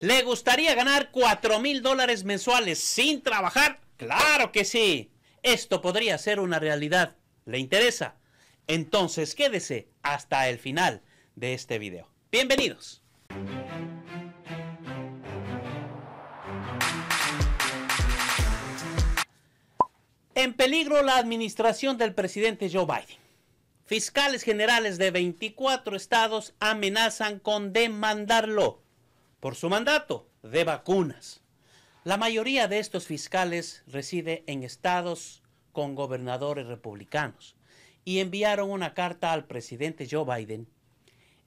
¿Le gustaría ganar 4 mil dólares mensuales sin trabajar? Claro que sí. Esto podría ser una realidad. ¿Le interesa? Entonces quédese hasta el final de este video. Bienvenidos. En peligro la administración del presidente Joe Biden. Fiscales generales de 24 estados amenazan con demandarlo por su mandato de vacunas. La mayoría de estos fiscales reside en estados con gobernadores republicanos y enviaron una carta al presidente Joe Biden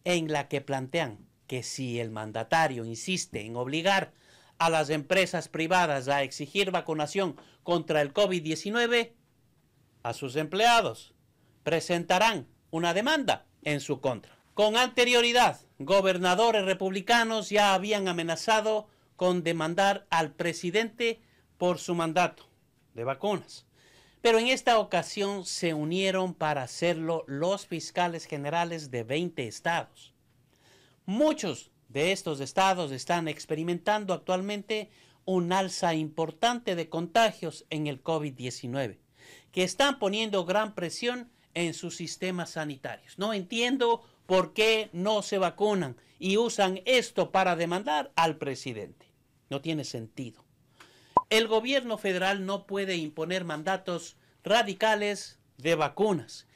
en la que plantean que si el mandatario insiste en obligar a las empresas privadas a exigir vacunación contra el COVID-19 a sus empleados, presentarán una demanda en su contra. Con anterioridad, gobernadores republicanos ya habían amenazado con demandar al presidente por su mandato de vacunas. Pero en esta ocasión se unieron para hacerlo los fiscales generales de 20 estados. Muchos de estos estados están experimentando actualmente un alza importante de contagios en el COVID-19, que están poniendo gran presión en sus sistemas sanitarios. No entiendo por qué no se vacunan y usan esto para demandar al presidente. No tiene sentido. El gobierno federal no puede imponer mandatos radicales de vacunas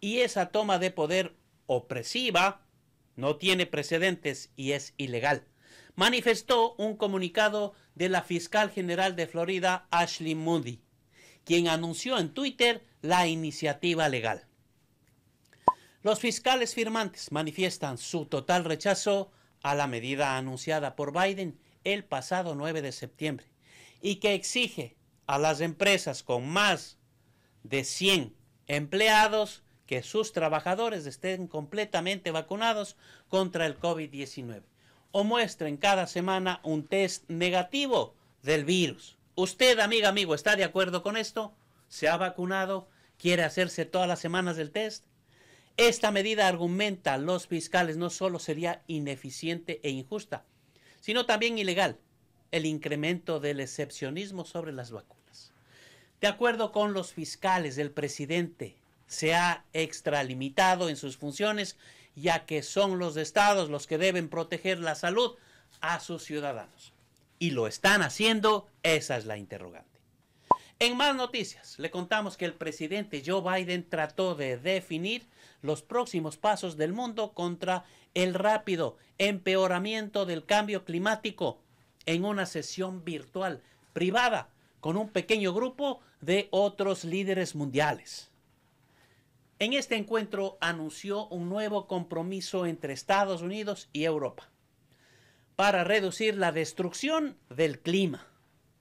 y esa toma de poder opresiva no tiene precedentes y es ilegal. Manifestó un comunicado de la fiscal general de Florida, Ashley Moody, quien anunció en Twitter la iniciativa legal. Los fiscales firmantes manifiestan su total rechazo a la medida anunciada por Biden el pasado 9 de septiembre y que exige a las empresas con más de 100 empleados que sus trabajadores estén completamente vacunados contra el COVID-19 o muestren cada semana un test negativo del virus. ¿Usted, amiga, amigo, está de acuerdo con esto? ¿Se ha vacunado? ¿Quiere hacerse todas las semanas el test? Esta medida, argumenta los fiscales, no solo sería ineficiente e injusta, sino también ilegal, el incremento del excepcionismo sobre las vacunas. De acuerdo con los fiscales, el presidente se ha extralimitado en sus funciones, ya que son los estados los que deben proteger la salud a sus ciudadanos. Y lo están haciendo, esa es la interrogante. En más noticias, le contamos que el presidente Joe Biden trató de definir los próximos pasos del mundo contra el rápido empeoramiento del cambio climático en una sesión virtual privada con un pequeño grupo de otros líderes mundiales. En este encuentro anunció un nuevo compromiso entre Estados Unidos y Europa para reducir la destrucción del clima.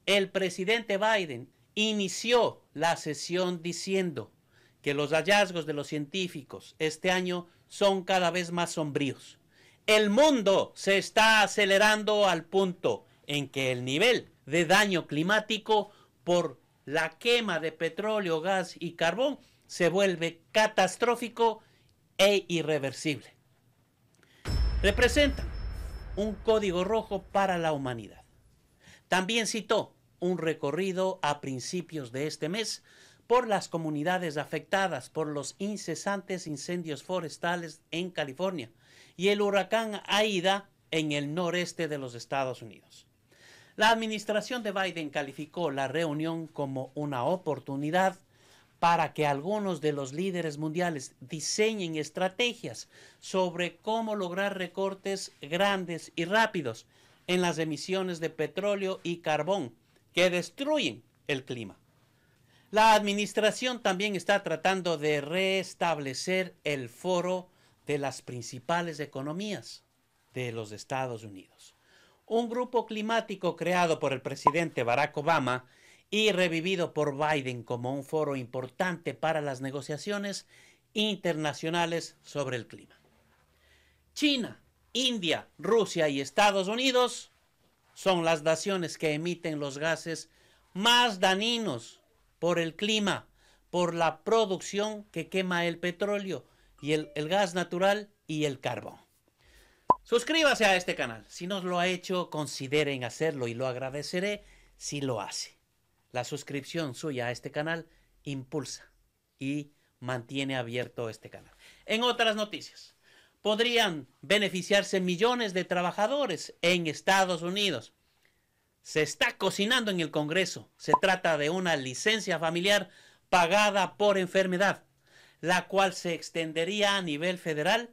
El presidente Biden inició la sesión diciendo que los hallazgos de los científicos este año son cada vez más sombríos. El mundo se está acelerando al punto en que el nivel de daño climático por la quema de petróleo, gas y carbón se vuelve catastrófico e irreversible. Representa un código rojo para la humanidad. También citó un recorrido a principios de este mes por las comunidades afectadas por los incesantes incendios forestales en California y el huracán Aida en el noreste de los Estados Unidos. La administración de Biden calificó la reunión como una oportunidad para que algunos de los líderes mundiales diseñen estrategias sobre cómo lograr recortes grandes y rápidos en las emisiones de petróleo y carbón que destruyen el clima. La administración también está tratando de restablecer el foro de las principales economías de los Estados Unidos. Un grupo climático creado por el presidente Barack Obama y revivido por Biden como un foro importante para las negociaciones internacionales sobre el clima. China, India, Rusia y Estados Unidos son las naciones que emiten los gases más dañinos por el clima, por la producción que quema el petróleo y el, el gas natural y el carbón. Suscríbase a este canal. Si no lo ha hecho, consideren hacerlo y lo agradeceré si lo hace. La suscripción suya a este canal impulsa y mantiene abierto este canal. En otras noticias, podrían beneficiarse millones de trabajadores en Estados Unidos. Se está cocinando en el Congreso. Se trata de una licencia familiar pagada por enfermedad, la cual se extendería a nivel federal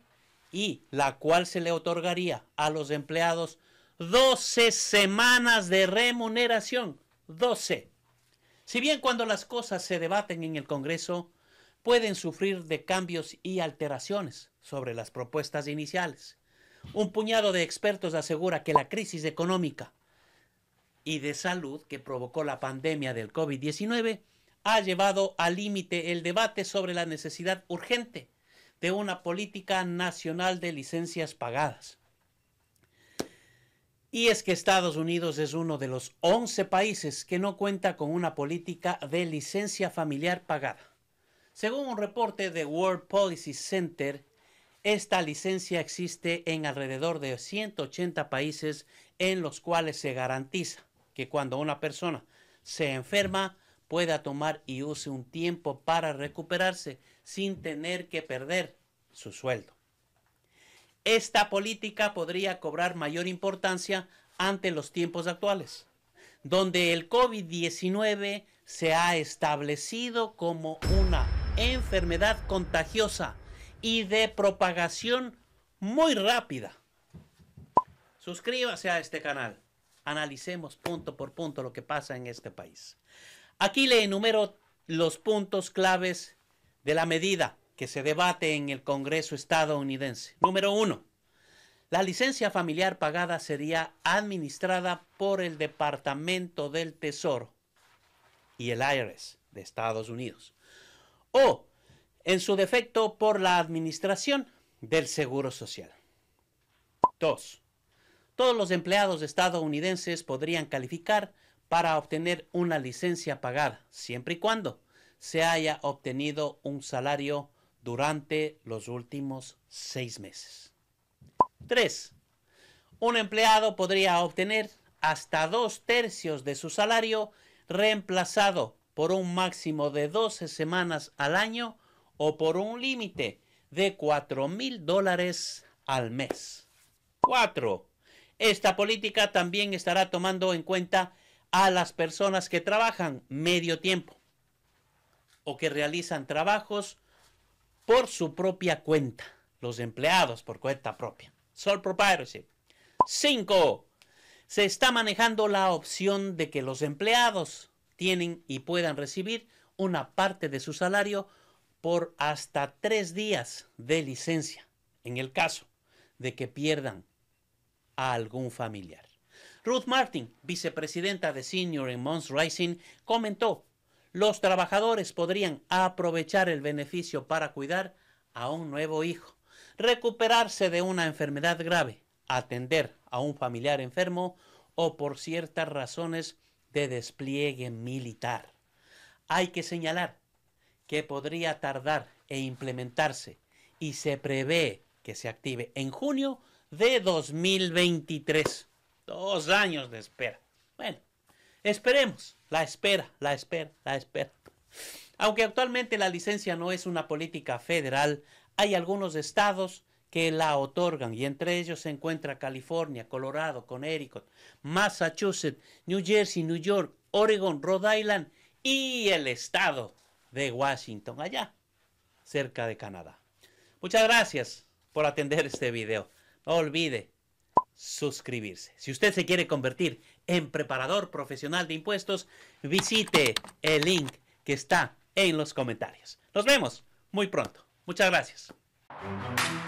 y la cual se le otorgaría a los empleados 12 semanas de remuneración. 12. Si bien cuando las cosas se debaten en el Congreso, pueden sufrir de cambios y alteraciones sobre las propuestas iniciales. Un puñado de expertos asegura que la crisis económica y de salud que provocó la pandemia del COVID-19 ha llevado al límite el debate sobre la necesidad urgente de una política nacional de licencias pagadas. Y es que Estados Unidos es uno de los 11 países que no cuenta con una política de licencia familiar pagada. Según un reporte de World Policy Center, esta licencia existe en alrededor de 180 países en los cuales se garantiza que cuando una persona se enferma pueda tomar y use un tiempo para recuperarse sin tener que perder su sueldo. Esta política podría cobrar mayor importancia ante los tiempos actuales, donde el COVID-19 se ha establecido como un enfermedad contagiosa y de propagación muy rápida. Suscríbase a este canal. Analicemos punto por punto lo que pasa en este país. Aquí le enumero los puntos claves de la medida que se debate en el Congreso estadounidense. Número uno, la licencia familiar pagada sería administrada por el Departamento del Tesoro y el IRS de Estados Unidos o, en su defecto, por la Administración del Seguro Social. 2. Todos los empleados estadounidenses podrían calificar para obtener una licencia pagada, siempre y cuando se haya obtenido un salario durante los últimos seis meses. 3. Un empleado podría obtener hasta dos tercios de su salario reemplazado por un máximo de 12 semanas al año o por un límite de $4,000 mil dólares al mes. 4. Esta política también estará tomando en cuenta a las personas que trabajan medio tiempo o que realizan trabajos por su propia cuenta, los empleados por cuenta propia. Sole proprietorship. 5. Se está manejando la opción de que los empleados tienen y puedan recibir una parte de su salario por hasta tres días de licencia, en el caso de que pierdan a algún familiar. Ruth Martin, vicepresidenta de Senior en Mons Rising, comentó, los trabajadores podrían aprovechar el beneficio para cuidar a un nuevo hijo, recuperarse de una enfermedad grave, atender a un familiar enfermo o por ciertas razones de despliegue militar. Hay que señalar que podría tardar e implementarse y se prevé que se active en junio de 2023. Dos años de espera. Bueno, esperemos. La espera, la espera, la espera. Aunque actualmente la licencia no es una política federal, hay algunos estados que la otorgan y entre ellos se encuentra California, Colorado, Connecticut, Massachusetts, New Jersey, New York, Oregon, Rhode Island y el estado de Washington, allá cerca de Canadá. Muchas gracias por atender este video. No olvide suscribirse. Si usted se quiere convertir en preparador profesional de impuestos, visite el link que está en los comentarios. Nos vemos muy pronto. Muchas gracias.